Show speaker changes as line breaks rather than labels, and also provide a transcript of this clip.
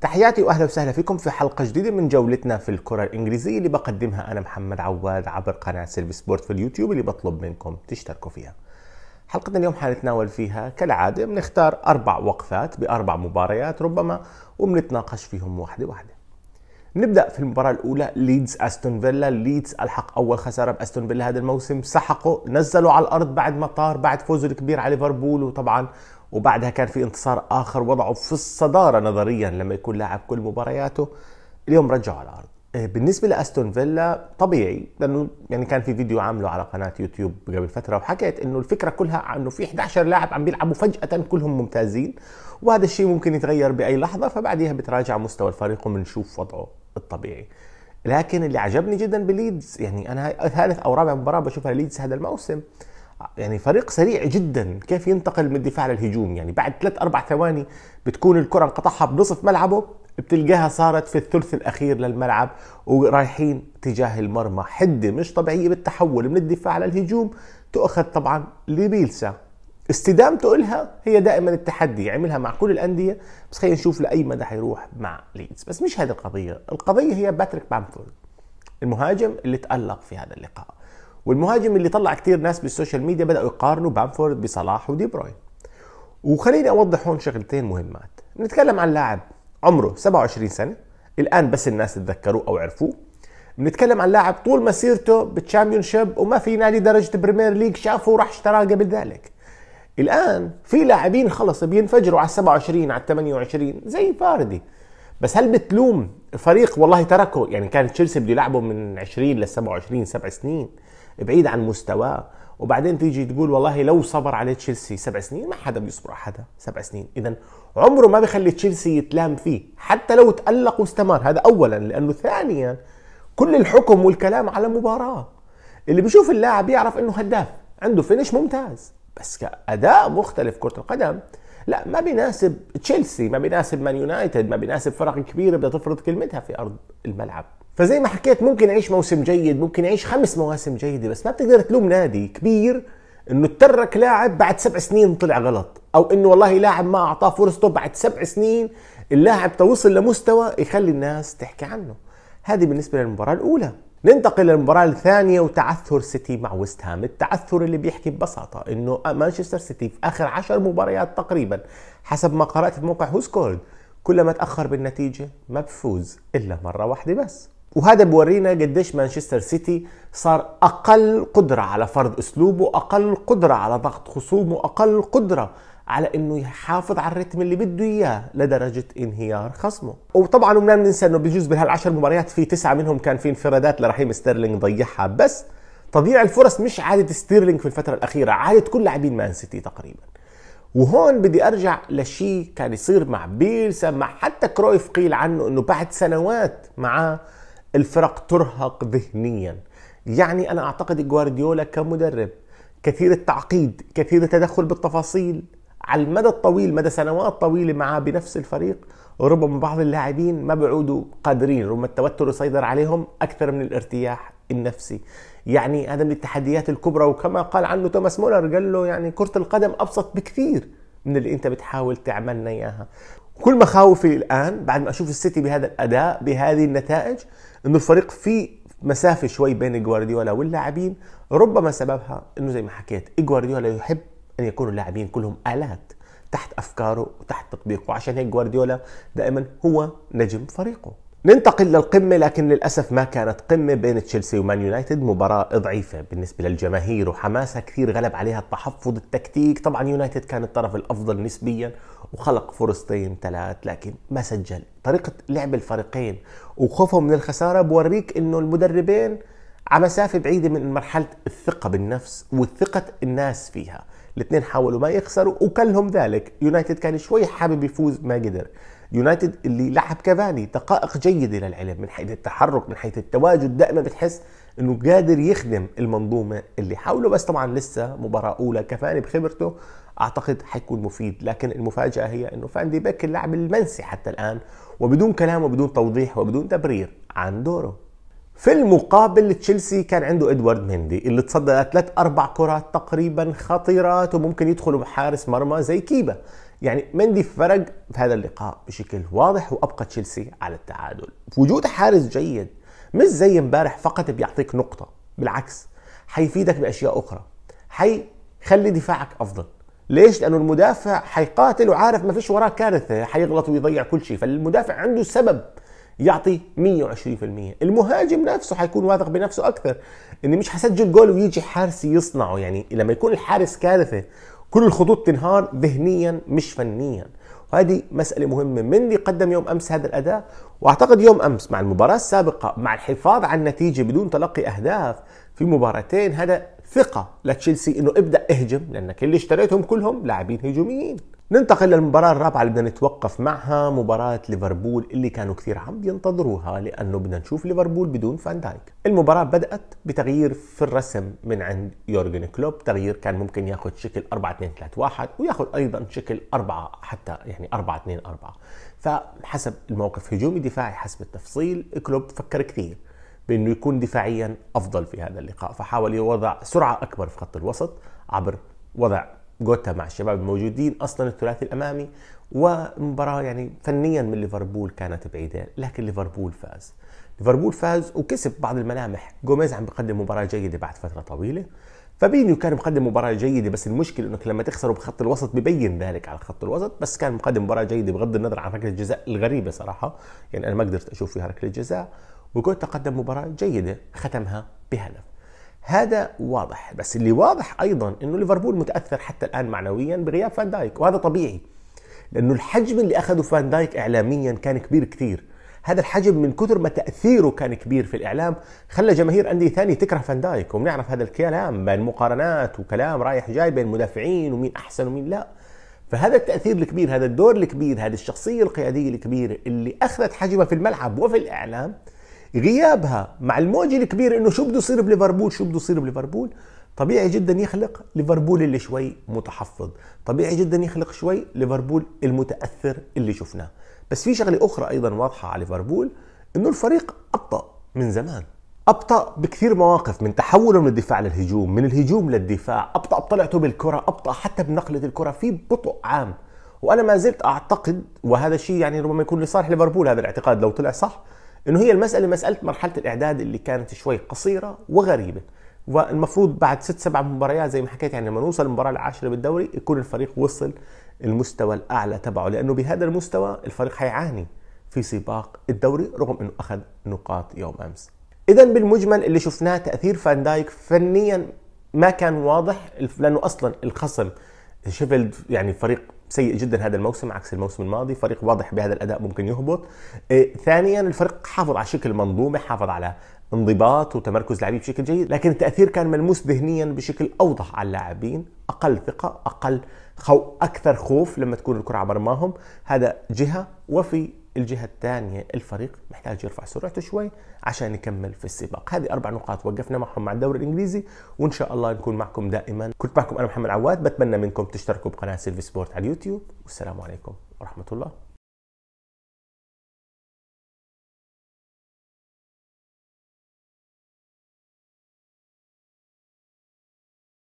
تحياتي واهلا وسهلا فيكم في حلقه جديده من جولتنا في الكره الانجليزيه اللي بقدمها انا محمد عواد عبر قناه سيلفي سبورت في اليوتيوب اللي بطلب منكم تشتركوا فيها. حلقتنا اليوم حنتناول فيها كالعاده بنختار اربع وقفات باربع مباريات ربما وبنتناقش فيهم واحده واحده. نبدا في المباراه الاولى ليدز استون فيلا ليدز الحق اول خساره باستون فيلا هذا الموسم سحقوا نزلوا على الارض بعد ما طار بعد فوزه الكبير على ليفربول وطبعا وبعدها كان في انتصار اخر وضعه في الصداره نظريا لما يكون لاعب كل مبارياته اليوم رجعوا على الارض إيه، بالنسبة لاستون فيلا طبيعي لانه يعني كان في فيديو عامله على قناة يوتيوب قبل فترة وحكيت انه الفكرة كلها انه في 11 لاعب عم بيلعبوا فجأة كلهم ممتازين وهذا الشيء ممكن يتغير بأي لحظة فبعدها بتراجع مستوى الفريق وبنشوف وضعه الطبيعي لكن اللي عجبني جدا بليدز يعني انا ثالث او رابع مباراه بشوفها ليدز هذا الموسم يعني فريق سريع جدا كيف ينتقل من الدفاع للهجوم يعني بعد ثلاث اربع ثواني بتكون الكره انقطعها بنصف ملعبه بتلقاها صارت في الثلث الاخير للملعب ورايحين تجاه المرمى حده مش طبيعيه بالتحول من الدفاع للهجوم تؤخذ طبعا لبيلسا استدامته لها هي دائما التحدي يعملها مع كل الانديه بس خلينا نشوف لاي مدى حيروح مع ليدز بس مش هذه القضيه القضيه هي باتريك بامفورد المهاجم اللي تالق في هذا اللقاء والمهاجم اللي طلع كثير ناس بالسوشيال ميديا بداوا يقارنوا بامفورد بصلاح ودي بروين وخليني اوضح هون شغلتين مهمات بنتكلم عن لاعب عمره 27 سنه الان بس الناس تذكروه او عرفوه بنتكلم عن لاعب طول مسيرته بالتشامبيونشيب وما في نادي درجه بريمير ليج شافه وراح اشتراه قبل ذلك الان في لاعبين خلص بينفجروا على 27 على 28 زي فاردي بس هل بتلوم فريق والله تركه يعني كان تشيلسي بده يلعبه من 20 ل 27 سبع سنين بعيد عن مستواه وبعدين تيجي تقول والله لو صبر عليه تشيلسي سبع سنين ما حدا بيصبر على حدا سبع سنين اذا عمره ما بخلي تشيلسي يتلام فيه حتى لو تألق واستمر هذا اولا لانه ثانيا كل الحكم والكلام على مباراة اللي بيشوف اللاعب يعرف انه هداف عنده فينش ممتاز بس كاداء مختلف كره القدم لا ما بيناسب تشيلسي ما بيناسب مان يونايتد ما بيناسب فرق كبيره بدها تفرض كلمتها في ارض الملعب فزي ما حكيت ممكن يعيش موسم جيد ممكن يعيش خمس مواسم جيده بس ما بتقدر تلوم نادي كبير انه ترك لاعب بعد سبع سنين طلع غلط او انه والله لاعب ما اعطاه فرصته بعد سبع سنين اللاعب توصل لمستوى يخلي الناس تحكي عنه هذه بالنسبه للمباراه الاولى ننتقل للمباراة الثانية وتعثر سيتي مع ويست هام، التعثر اللي بيحكي ببساطة انه مانشستر سيتي في اخر عشر مباريات تقريبا حسب ما قرأت في موقع هوسكورد كلما تأخر بالنتيجة ما بفوز إلا مرة واحدة بس وهذا بورينا قديش مانشستر سيتي صار أقل قدرة على فرض أسلوبه أقل قدرة على ضغط خصومه أقل قدرة على انه يحافظ على الريتم اللي بده اياه لدرجه انهيار خصمه وطبعا ما بننسى انه بجوز بهالعشر مباريات في تسعه منهم كان في انفرادات لرحيم ستيرلينج ضيعها بس تضييع الفرص مش عاده ستيرلينج في الفتره الاخيره عاده كل لاعبين مان سيتي تقريبا وهون بدي ارجع لشيء كان يصير مع بيلسا مع حتى كرويف قيل عنه انه بعد سنوات معاه الفرق ترهق ذهنيا يعني انا اعتقد جوارديولا كمدرب كثير التعقيد كثير التدخل بالتفاصيل على المدى الطويل مدى سنوات طويله معاه بنفس الفريق ربما بعض اللاعبين ما بيعودوا قادرين ربما التوتر يسيطر عليهم اكثر من الارتياح النفسي يعني هذا من التحديات الكبرى وكما قال عنه توماس مولر قال له يعني كرة القدم أبسط بكثير من اللي أنت بتحاول تعملنا إياها كل مخاوفي الآن بعد ما أشوف السيتي بهذا الأداء بهذه النتائج أنه الفريق في مسافة شوي بين جوارديولا واللاعبين ربما سببها أنه زي ما حكيت جوارديولا يحب ان يكونوا اللاعبين كلهم الات تحت افكاره وتحت تطبيقه عشان هيك جوارديولا دائما هو نجم فريقه ننتقل للقمة لكن للأسف ما كانت قمة بين تشيلسي ومان يونايتد مباراة ضعيفة بالنسبة للجماهير وحماسها كثير غلب عليها التحفظ التكتيك طبعا يونايتد كان الطرف الأفضل نسبيا وخلق فرصتين ثلاث لكن ما سجل طريقة لعب الفريقين وخوفهم من الخسارة بوريك أنه المدربين على مسافة بعيدة من مرحلة الثقة بالنفس وثقة الناس فيها الاثنين حاولوا ما يخسروا وكلهم ذلك يونايتد كان شوي حابب يفوز ما قدر يونايتد اللي لعب كافاني دقائق جيدة للعلم من حيث التحرك من حيث التواجد دائما بتحس انه قادر يخدم المنظومة اللي حوله بس طبعا لسه مباراة اولى كافاني بخبرته اعتقد حيكون مفيد لكن المفاجأة هي انه فاندي بيك اللاعب المنسي حتى الان وبدون كلام وبدون توضيح وبدون تبرير عن دوره في المقابل تشيلسي كان عنده ادوارد مندي اللي تصدى ثلاث اربع كرات تقريبا خطيرات وممكن يدخلوا بحارس مرمى زي كيبا يعني مندي فرق في هذا اللقاء بشكل واضح وابقى تشيلسي على التعادل وجود حارس جيد مش زي امبارح فقط بيعطيك نقطه بالعكس حيفيدك باشياء اخرى حيخلي دفاعك افضل ليش؟ لانه المدافع حيقاتل وعارف ما فيش وراه كارثه حيغلط ويضيع كل شيء فالمدافع عنده سبب يعطي 120% المهاجم نفسه حيكون واثق بنفسه اكثر اني مش حسجل جول ويجي حارسي يصنعه يعني لما يكون الحارس كارثه كل الخطوط تنهار ذهنيا مش فنيا وهذه مسألة مهمة اللي قدم يوم أمس هذا الأداء وأعتقد يوم أمس مع المباراة السابقة مع الحفاظ على النتيجة بدون تلقي أهداف في مباراتين هذا ثقة لتشيلسي إنه ابدأ اهجم لأنك اللي اشتريتهم كلهم لاعبين هجوميين ننتقل للمباراة الرابعة اللي بدنا نتوقف معها مباراة ليفربول اللي كانوا كثير عم ينتظروها لأنه بدنا نشوف ليفربول بدون فان دايك المباراة بدأت بتغيير في الرسم من عند يورجن كلوب تغيير كان ممكن ياخذ شكل 4 2 3 1 وياخذ أيضا شكل 4 حتى يعني 4 2 4 فحسب الموقف هجومي دفاعي حسب التفصيل كلوب فكر كثير بأنه يكون دفاعيا أفضل في هذا اللقاء فحاول يوضع سرعة أكبر في خط الوسط عبر وضع جوتا مع الشباب الموجودين اصلا الثلاثي الامامي ومباراه يعني فنيا من ليفربول كانت بعيده لكن ليفربول فاز ليفربول فاز وكسب بعض الملامح جوميز عم بيقدم مباراه جيده بعد فتره طويله فابينيو كان مقدم مباراة جيدة بس المشكلة انك لما تخسروا بخط الوسط ببين ذلك على خط الوسط بس كان مقدم مباراة جيدة بغض النظر عن ركلة الجزاء الغريبة صراحة يعني انا ما قدرت اشوف فيها ركلة جزاء وجوتا قدم مباراة جيدة ختمها بهدف هذا واضح بس اللي واضح ايضا انه ليفربول متاثر حتى الان معنويا بغياب فان دايك وهذا طبيعي لانه الحجم اللي اخذه فان دايك اعلاميا كان كبير كثير هذا الحجم من كثر ما تاثيره كان كبير في الاعلام خلى جماهير انديه ثانيه تكره فان دايك وبنعرف هذا الكلام بين مقارنات وكلام رايح جاي بين مدافعين ومين احسن ومين لا فهذا التاثير الكبير هذا الدور الكبير هذه الشخصيه القياديه الكبيره اللي اخذت حجمها في الملعب وفي الاعلام غيابها مع الموجة الكبيرة انه شو بده يصير بليفربول شو بده يصير بليفربول طبيعي جدا يخلق ليفربول اللي شوي متحفظ طبيعي جدا يخلق شوي ليفربول المتأثر اللي شفناه بس في شغلة أخرى أيضا واضحة على ليفربول انه الفريق أبطأ من زمان ابطا بكثير مواقف من تحوله من الدفاع للهجوم من الهجوم للدفاع ابطا بطلعته بالكره ابطا حتى بنقله الكره في بطء عام وانا ما زلت اعتقد وهذا الشيء يعني ربما يكون لصالح ليفربول هذا الاعتقاد لو طلع صح انه هي المساله مساله مرحله الاعداد اللي كانت شوي قصيره وغريبه والمفروض بعد ست سبع مباريات زي ما حكيت يعني لما نوصل المباراه العاشره بالدوري يكون الفريق وصل المستوى الاعلى تبعه لانه بهذا المستوى الفريق حيعاني في سباق الدوري رغم انه اخذ نقاط يوم امس اذا بالمجمل اللي شفناه تاثير فان دايك فنيا ما كان واضح لانه اصلا الخصم شيفيلد يعني فريق سيء جدا هذا الموسم عكس الموسم الماضي فريق واضح بهذا الاداء ممكن يهبط آه، ثانيا الفريق حافظ على شكل منظومه حافظ على انضباط وتمركز لاعبين بشكل جيد لكن التاثير كان ملموس ذهنيا بشكل اوضح على اللاعبين اقل ثقه اقل خو اكثر خوف لما تكون الكره على مرماهم هذا جهه وفي الجهة الثانية الفريق محتاج يرفع سرعته شوي عشان يكمل في السباق هذه أربع نقاط وقفنا معهم مع الدوري الإنجليزي وإن شاء الله نكون معكم دائما كنت معكم أنا محمد عواد بتمنى منكم تشتركوا بقناة سيلفي سبورت على اليوتيوب والسلام عليكم ورحمة الله